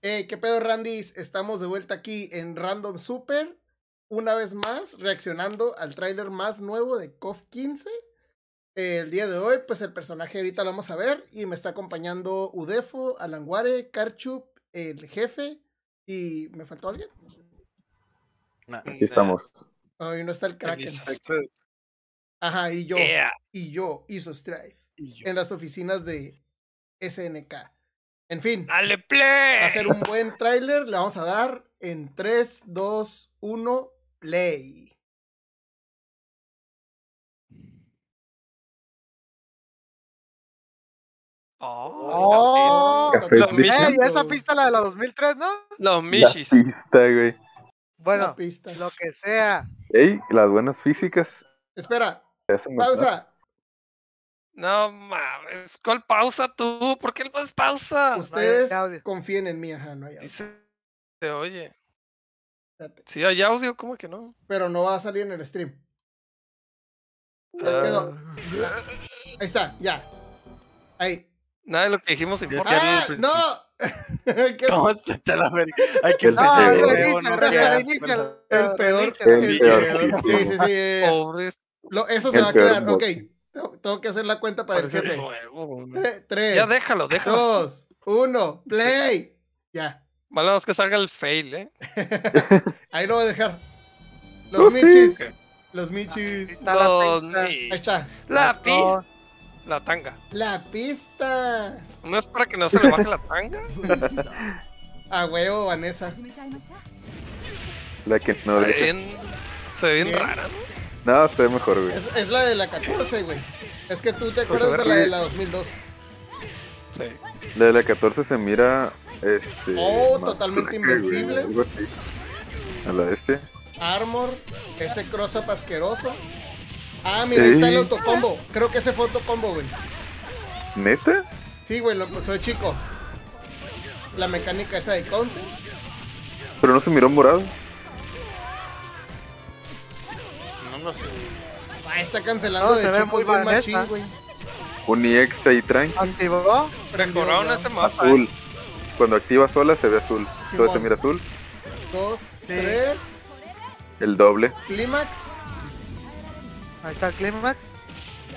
¿qué pedo, Randis? Estamos de vuelta aquí en Random Super. Una vez más, reaccionando al tráiler más nuevo de KOF 15. El día de hoy, pues el personaje ahorita lo vamos a ver. Y me está acompañando Udefo, Alanguare, Karchup, el jefe. ¿Y me faltó alguien? aquí estamos. Hoy no está el Kraken. Ajá, y yo. Y yo, hizo Strife. En las oficinas de SNK. En fin. ¡Dale play! Va a ser un buen trailer. Le vamos a dar en 3, 2, 1, play. Oh, oh pista. esa pista la de la 2003, ¿no? Los Mishis. La pista, güey. Bueno, lo que sea. Ey, las buenas físicas. Espera. Pausa. No mames, ¿cuál pausa tú? ¿Por qué le pones pausa? Ustedes confíen en mí, ajá, no hay audio. oye. Si sí, hay audio, ¿cómo que no? Pero no va a salir en el stream. Ah. Ahí está, ya. Ahí. Nada de lo que dijimos importa. ¡Ah, no! ¿Qué no, te este la verga. Hay que no, El peor. Sí, sí, sí. Pobre. eso se va a quedar. Ok. Tengo, que hacer la cuenta para el Tres, Ya déjalo, déjalo. Dos, uno, play. Ya. Vale es que salga el fail, ¿eh? Ahí lo voy a dejar. Los michis. Los michis. la Ahí está. La pista. La tanga. La pista. ¿No es para que no se le baje la tanga? A huevo, Vanessa. La que Se ve se ve bien rara, ¿no? No, estoy mejor, güey. Es, la de la 14, güey. Es que tú te pues acuerdas de la de la 2002. Sí. La de la 14 se mira. Este, oh, totalmente invencible. a la este. Armor, ese cross-up asqueroso. Ah, mira, está el autocombo. Creo que ese fue autocombo, güey. ¿Neta? Sí, güey, lo pasó chico. La mecánica esa de counter. Pero no se miró morado. no sé. Ah, está cancelando. de chicos pues, bien machín, güey. y Tranqui. ¿Activó? Recordaron ese mapa. Eh. Azul. Cuando activa sola se ve azul. Todo se mira azul. Dos, tres. El doble. Clímax. Ahí está el Clímax.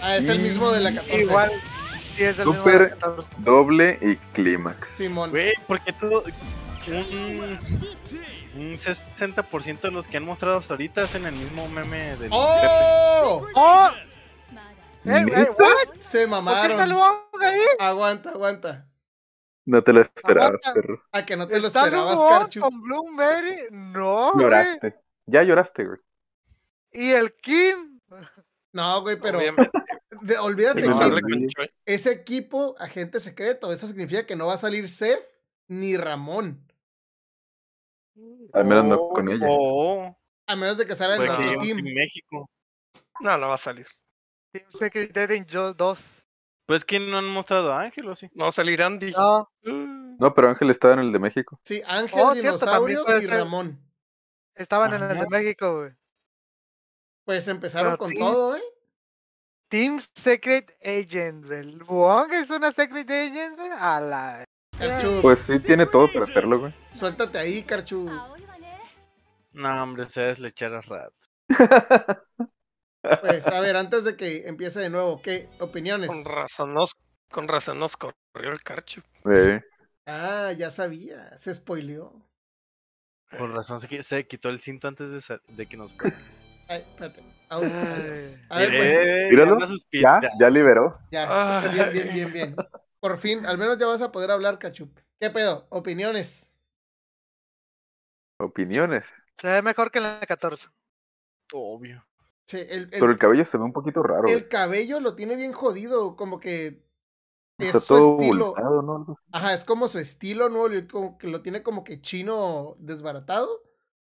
Ah, es el mismo de la 14. Igual. Sí, es el Super, doble y Clímax. Simón. Güey, porque todo un 60% de los que han mostrado hasta ahorita en el mismo meme del ¡Oh! ¡Oh! Eh, eh, Se mamaron. qué te Aguanta, aguanta. No te lo esperabas, perro. A que no te lo esperabas, Carchu. Con no. Lloraste. Ya lloraste, güey. ¿Y el Kim? No, güey, pero. olvídate, no, Ese equipo, agente secreto, eso significa que no va a salir Seth ni Ramón menos oh, con ella. Oh. A menos de que salga en la team. México. No, no va a salir. Team Secret Dead Angel 2. Pues que no han mostrado a Ángel o sí. No salirán. Ah. No. pero Ángel estaba en el de México. Sí, Ángel, oh, Dinosaurio y Ramón. Estaban en el de México, güey. Pues empezaron con todo, ¿eh? Team Secret Agent, el Wong es una Secret Agent, A la. Pues sí, tiene todo para hacerlo, güey. Suéltate ahí, Carchu. No, hombre, se deslechará rato rat. Pues a ver, antes de que empiece de nuevo, ¿qué opiniones? Con razón nos, con razón nos corrió el carcho. Ah, ya sabía, se spoileó. Con razón se, quitó el cinto antes de, de que nos Ay, espérate. a ver, pues. eh, Ya, ya liberó. Ya, ah. bien, bien, bien, bien. Por fin, al menos ya vas a poder hablar, Cachup. ¿Qué pedo? ¿Opiniones? ¿Opiniones? Se ve mejor que la 14. Obvio. Sí, Pero el cabello se ve un poquito raro. El cabello lo tiene bien jodido, como que es su estilo. Ajá, es como su estilo nuevo, que lo tiene como que chino desbaratado,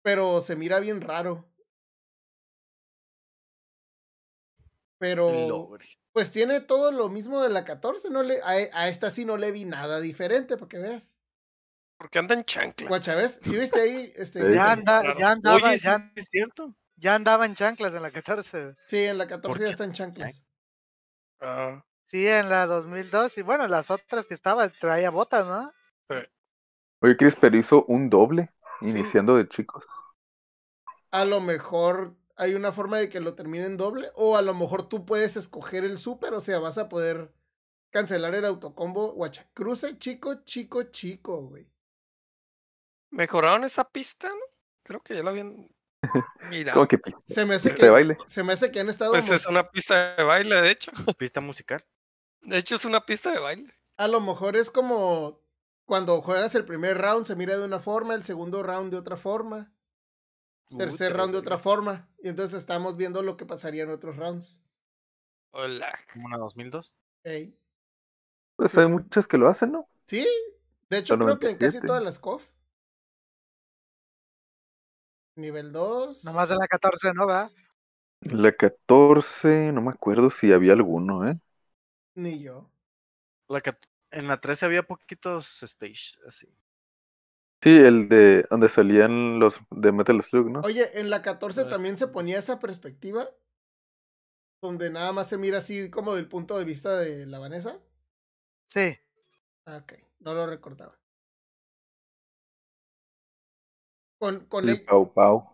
pero se mira bien raro. Pero pues tiene todo lo mismo de la 14, no a, a, esta sí no le vi nada diferente, porque veas. Porque andan chanclas. ¿ves? viste ahí? Este, ya, ya andaba, ya, cierto? ya andaba en chanclas en la 14. Sí, en la 14 ya está en chanclas. Ah. sí, en la 2002. Y bueno, las otras que estaba traía botas, ¿no? Sí. Oye, Crisper hizo un doble iniciando de chicos. A lo mejor hay una forma de que lo termine en doble, o a lo mejor tú puedes escoger el super. o sea, vas a poder cancelar el autocombo, guacha, cruce chico, chico, chico, güey. ¿Mejoraron esa pista? No? Creo que ya la habían Mira. Se me hace que, baile. Se me hace que han estado. Pues, es una pista de baile, de hecho. ¿Pista musical? De hecho, es una pista de baile. A lo mejor es como cuando juegas el primer round, se mira de una forma, el segundo round de otra forma, tercer round de otra forma. Y entonces estamos viendo lo que pasaría en otros rounds. Hola. ¿Como una 2002? Pues hay muchos que lo hacen, ¿no? Sí. De hecho, creo que en casi todas las COF. Nivel 2. más de la 14, ¿no? ¿Va? La 14, no me acuerdo si había alguno, ¿eh? Ni yo. La en la 13 había poquitos stage, así. Sí, el de donde salían los de Metal Slug, ¿no? Oye, en la 14 ah. también se ponía esa perspectiva. Donde nada más se mira así como del punto de vista de la Vanessa. Sí. Ah, ok, no lo recordaba.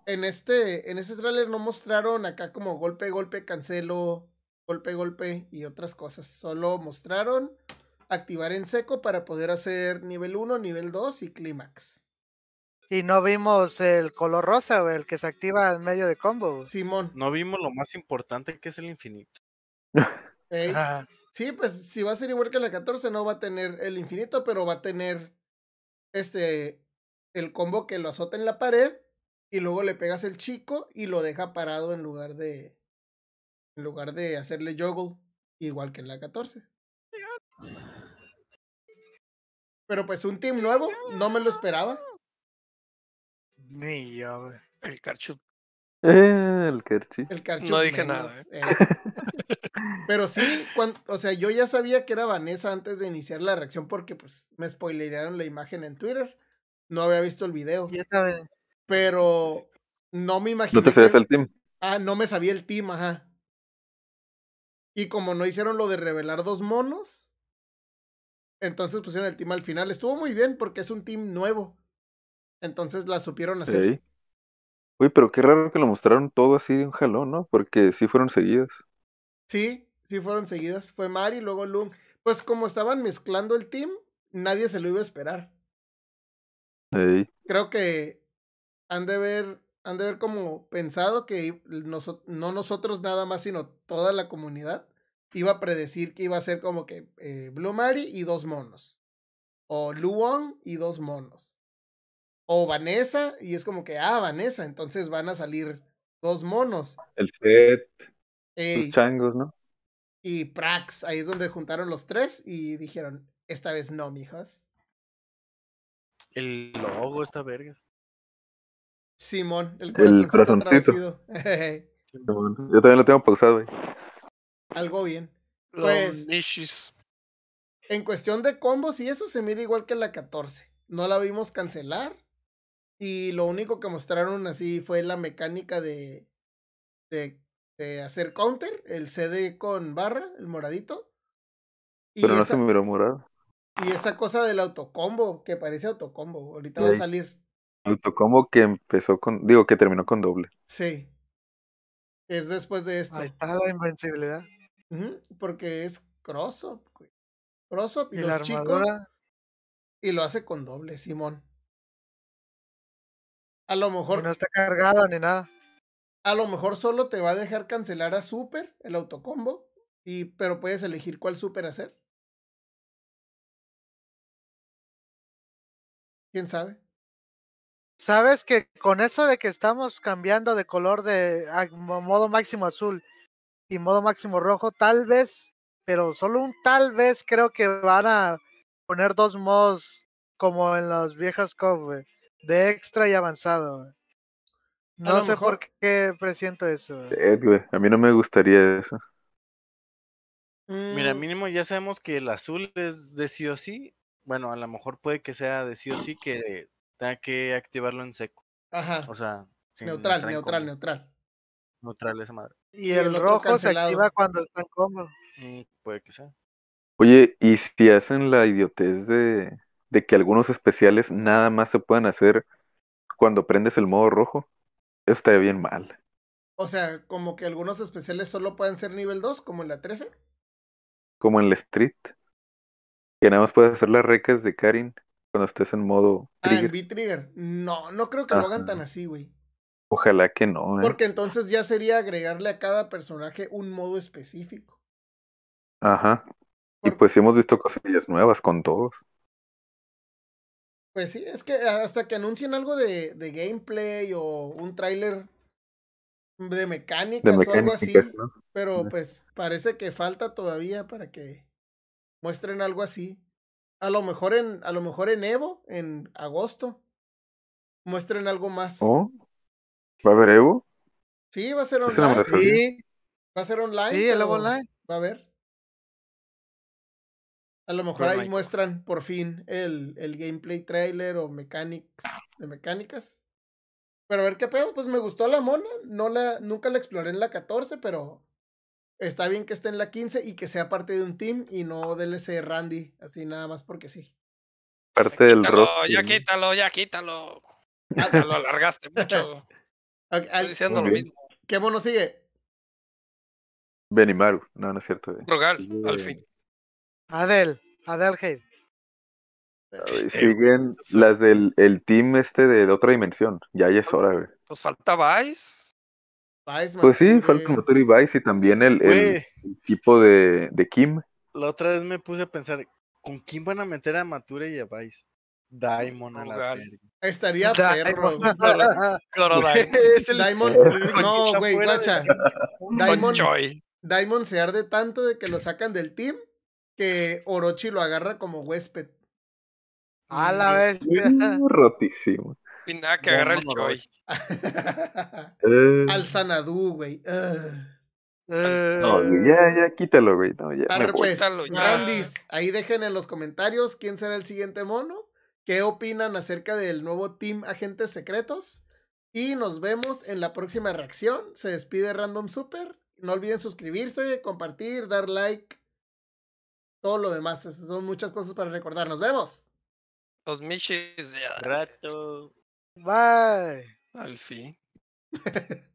En este, en este tráiler no mostraron acá como golpe, golpe, cancelo, golpe, golpe y otras cosas. Solo mostraron activar en seco para poder hacer nivel 1, nivel 2 y clímax. Y no vimos el color rosa, el que se activa en medio de combo. Simón. No vimos lo más importante que es el infinito. Sí, pues si va a ser igual que la 14, no va a tener el infinito, pero va a tener este el combo que lo azota en la pared y luego le pegas el chico y lo deja parado en lugar de en lugar de hacerle juggle igual que en la 14. Pero pues un team nuevo, no me lo esperaba. Ni yo, el Karchu eh, el No dije nada. Eh. Eh. Pero sí, o sea, yo ya sabía que era Vanessa antes de iniciar la reacción porque pues me spoilearon la imagen en Twitter no había visto el video. Pero no me imagino. ¿No te sabías el team? Ah, no me sabía el team, ajá. Y como no hicieron lo de revelar dos monos, entonces pusieron el team al final. Estuvo muy bien porque es un team nuevo. Entonces la supieron hacer. Sí. Uy, pero qué raro que lo mostraron todo así de un jalón, ¿no? Porque sí fueron seguidas. Sí, sí fueron seguidas. Fue Mari, luego Lung. Pues como estaban mezclando el team, nadie se lo iba a esperar. Creo que han de ver, han de ver como pensado que no nosotros nada más, sino toda la comunidad iba a predecir que iba a ser como que eh, Blue Mary y dos monos. O Luon y dos monos. O Vanessa, y es como que, ah, Vanessa, entonces van a salir dos monos. El set. changos, ¿no? Y Prax, ahí es donde juntaron los tres y dijeron, esta vez no, mijos. El logo está vergas. Simón, el, el Yo también lo tengo pausado, Algo bien. Pues. En cuestión de combos y eso se mira igual que la 14. No la vimos cancelar. Y lo único que mostraron así fue la mecánica de, de, hacer counter, el CD con barra, el moradito. Pero no se me miró morado. Y esa cosa del autocombo, que parece autocombo, ahorita va a salir. Autocombo que empezó con, digo, que terminó con doble. Sí. Es después de esto. Ahí está la invencibilidad. porque es cross up, y, los la chicos. Y lo hace con doble, Simón. A lo mejor. no está cargada ni nada. A lo mejor solo te va a dejar cancelar a Super, el autocombo. Y, pero puedes elegir cuál Super hacer. ¿Quién sabe? Sabes que con eso de que estamos cambiando de color de modo máximo azul y modo máximo rojo, tal vez, pero solo un tal vez creo que van a poner dos modos como en las viejas COP, de extra y avanzado. No sé por qué presiento eso. Eh. A mí no me gustaría eso. Mira, mm. mínimo ya sabemos que el azul es de sí o sí bueno, a lo mejor puede que sea de sí o sí que tenga que activarlo en seco. Ajá. O sea, neutral, neutral, neutral. Neutral esa madre. Y, el, rojo se activa cuando está en mm, puede que sea. Oye, ¿y si hacen la idiotez de, de que algunos especiales nada más se puedan hacer cuando prendes el modo rojo? Eso está bien mal. O sea, como que algunos especiales solo pueden ser nivel 2, como en la 13. Como en la Street. Que nada más puedes hacer las recas de Karin cuando estés en modo. Trigger. Ah, en trigger No, no creo que lo hagan tan así, güey. Ojalá que no. Eh. Porque entonces ya sería agregarle a cada personaje un modo específico. Ajá. Y pues hemos visto cosillas nuevas con todos. Pues sí, es que hasta que anuncien algo de, de gameplay o un tráiler de, mecánicas, o algo así. Pero pues parece que falta todavía para que muestren algo así. A lo mejor en, a lo mejor en Evo, en agosto, muestren algo más. Oh, ¿Va a haber Evo? Sí, va a ser online. Sí. Va a ser online. Sí, el Evo online. Va a haber. A lo mejor ahí muestran por fin el, el gameplay trailer o mechanics de mecánicas. Pero a ver qué pedo, pues me gustó la mona, no la, nunca la exploré en la 14, pero Está bien que esté en la 15 y que sea parte de un team y no ese Randy, así nada más porque sí. Parte del rock. Ya quítalo, ya quítalo. Ah, lo alargaste mucho. diciendo lo mismo. ¿Qué mono sigue? Benimaru, no, no es cierto. Rogal, al fin. Adel, Adel Heid. Siguen las del el team este de, otra dimensión. Ya, ya es hora, güey. Pues falta Vice pues sí, fue el y Vice y también el, tipo de, de, Kim. La otra vez me puse a pensar, ¿con quién van a meter a Mature y a Vice? Diamond a la vez. Estaría perro, güey. No, güey, Diamond se arde tanto de que lo sacan del team que Orochi lo agarra como huésped. A la vez. Mm, Rotísimo. Y que agarra el choi. Eh. Al Sanadú, güey. Eh. ya, ya, quítalo, güey. No, ya, ahí dejen en los comentarios quién será el siguiente mono, qué opinan acerca del nuevo Team Agentes Secretos. Y nos vemos en la próxima reacción. Se despide Random Super. No olviden suscribirse, compartir, dar like. Todo lo demás. son muchas cosas para recordar. Nos vemos. Los michis. Rato. Bye. Al fin.